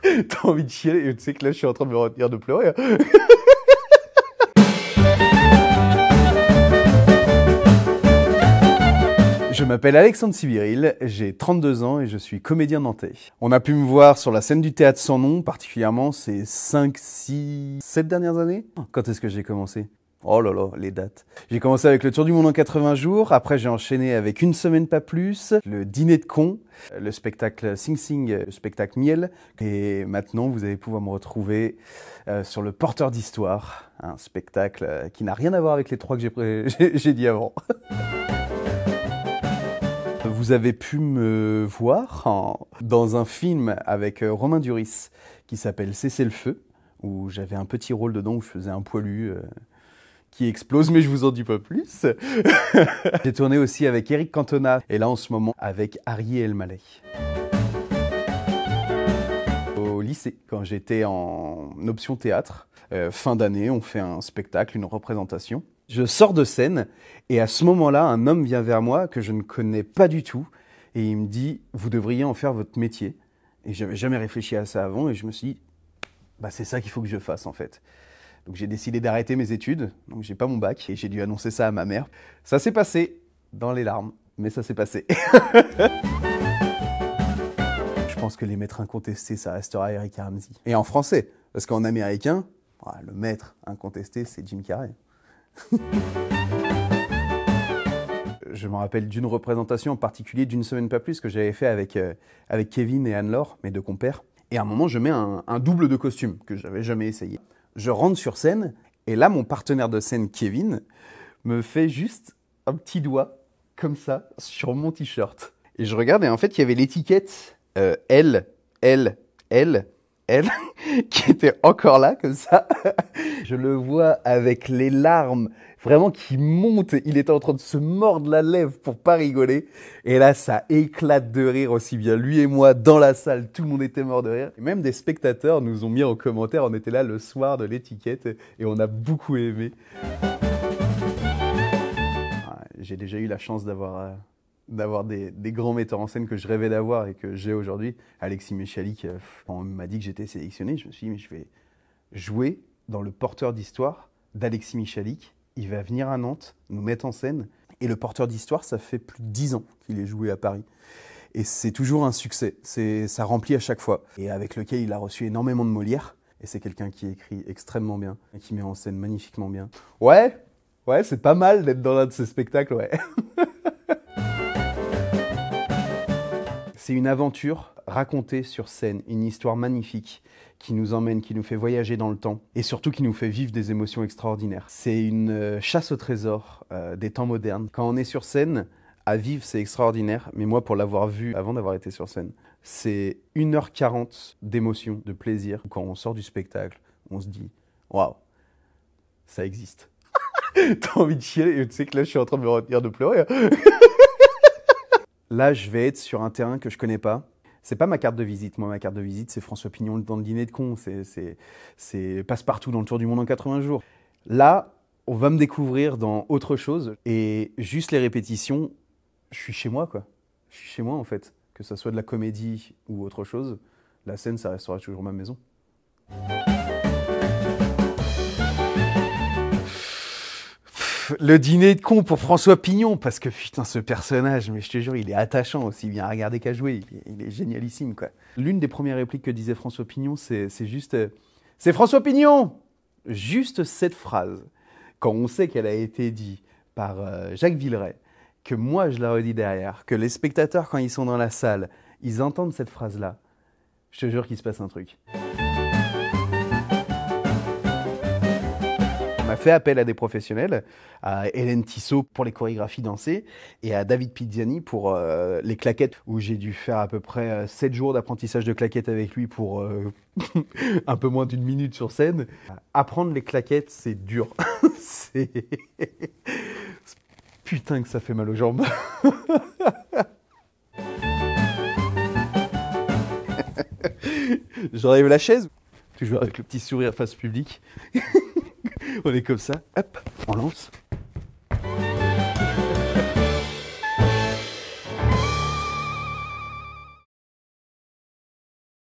T'as envie de chier et tu sais que là, je suis en train de me retenir de pleurer. Hein. Je m'appelle Alexandre Sibiril, j'ai 32 ans et je suis comédien nantais. On a pu me voir sur la scène du théâtre sans nom, particulièrement ces 5, 6, 7 dernières années. Quand est-ce que j'ai commencé Oh là là, les dates. J'ai commencé avec le tour du monde en 80 jours, après j'ai enchaîné avec Une semaine pas plus, le dîner de con, le spectacle Sing Sing, le spectacle Miel, et maintenant vous allez pouvoir me retrouver euh, sur le porteur d'histoire, un spectacle euh, qui n'a rien à voir avec les trois que j'ai dit avant. Vous avez pu me voir dans un film avec euh, Romain Duris qui s'appelle Cessez le feu, où j'avais un petit rôle dedans où je faisais un poilu qui explose, mais je vous en dis pas plus. J'ai tourné aussi avec Eric Cantona et là en ce moment avec Harry Elmaleh. Au lycée, quand j'étais en option théâtre, euh, fin d'année, on fait un spectacle, une représentation. Je sors de scène et à ce moment-là, un homme vient vers moi que je ne connais pas du tout et il me dit Vous devriez en faire votre métier. Et j'avais jamais réfléchi à ça avant et je me suis dit Bah, c'est ça qu'il faut que je fasse en fait. Donc j'ai décidé d'arrêter mes études, donc j'ai pas mon bac, et j'ai dû annoncer ça à ma mère. Ça s'est passé dans les larmes, mais ça s'est passé. Je pense que les maîtres incontestés, ça restera Eric Ramsey. Et en français, parce qu'en américain, ah, le maître incontesté, c'est Jim Carrey. je me rappelle d'une représentation en particulier d'une semaine pas plus que j'avais fait avec, euh, avec Kevin et Anne-Laure, mes deux compères. Et à un moment, je mets un, un double de costume que j'avais jamais essayé je rentre sur scène et là, mon partenaire de scène, Kevin, me fait juste un petit doigt comme ça sur mon t-shirt. Et je regarde et en fait, il y avait l'étiquette euh, L, L, L qui était encore là, comme ça. Je le vois avec les larmes, vraiment qui montent. Il était en train de se mordre la lèvre pour pas rigoler. Et là, ça éclate de rire aussi bien. Lui et moi, dans la salle, tout le monde était mort de rire. même des spectateurs nous ont mis en commentaire, on était là le soir de l'étiquette et on a beaucoup aimé. Ah, j'ai déjà eu la chance d'avoir euh, d'avoir des, grands metteurs en scène que je rêvais d'avoir et que j'ai aujourd'hui. Alexis Michalik, euh, on m'a dit que j'étais sélectionné, je me suis dit, mais je vais jouer dans le porteur d'histoire d'Alexis Michalik. Il va venir à Nantes, nous mettre en scène. Et le porteur d'histoire, ça fait plus de dix ans qu'il est joué à Paris. Et c'est toujours un succès. C'est, ça remplit à chaque fois. Et avec lequel il a reçu énormément de Molière. Et c'est quelqu'un qui écrit extrêmement bien, et qui met en scène magnifiquement bien. Ouais, ouais, c'est pas mal d'être dans l'un de ces spectacles, ouais. C'est une aventure racontée sur scène, une histoire magnifique qui nous emmène, qui nous fait voyager dans le temps et surtout qui nous fait vivre des émotions extraordinaires. C'est une euh, chasse au trésor euh, des temps modernes. Quand on est sur scène, à vivre, c'est extraordinaire, mais moi, pour l'avoir vu avant d'avoir été sur scène, c'est 1h40 d'émotions, de plaisir. Quand on sort du spectacle, on se dit Waouh, ça existe. T'as envie de chier, tu sais que là, je suis en train de me retenir de pleurer. Hein. là, je vais être sur un terrain que je connais pas. C'est pas ma carte de visite. Moi, ma carte de visite, c'est François Pignon dans le dîner de con. C'est passe-partout dans le tour du monde en 80 jours. Là, on va me découvrir dans autre chose. Et juste les répétitions, je suis chez moi, quoi. Je suis chez moi, en fait. Que ça soit de la comédie ou autre chose, la scène, ça restera toujours ma maison. le dîner de con pour François Pignon, parce que putain, ce personnage, mais je te jure, il est attachant aussi bien à regarder qu'à jouer. Il est, génialissime, quoi. L'une des premières répliques que disait François Pignon, c'est juste euh, C'est François Pignon Juste cette phrase, quand on sait qu'elle a été dite par euh, Jacques Villeray, que moi je la redis derrière, que les spectateurs, quand ils sont dans la salle, ils entendent cette phrase-là, je te jure qu'il se passe un truc. on a fait appel à des professionnels, à Hélène Tissot pour les chorégraphies dansées et à David Pizziani pour euh, les claquettes, où j'ai dû faire à peu près 7 euh, jours d'apprentissage de claquettes avec lui pour euh, un peu moins d'une minute sur scène. Apprendre les claquettes, c'est dur. c'est... Putain que ça fait mal aux jambes. J'enlève la chaise, toujours avec le petit sourire face publique on est comme ça, hop, on lance.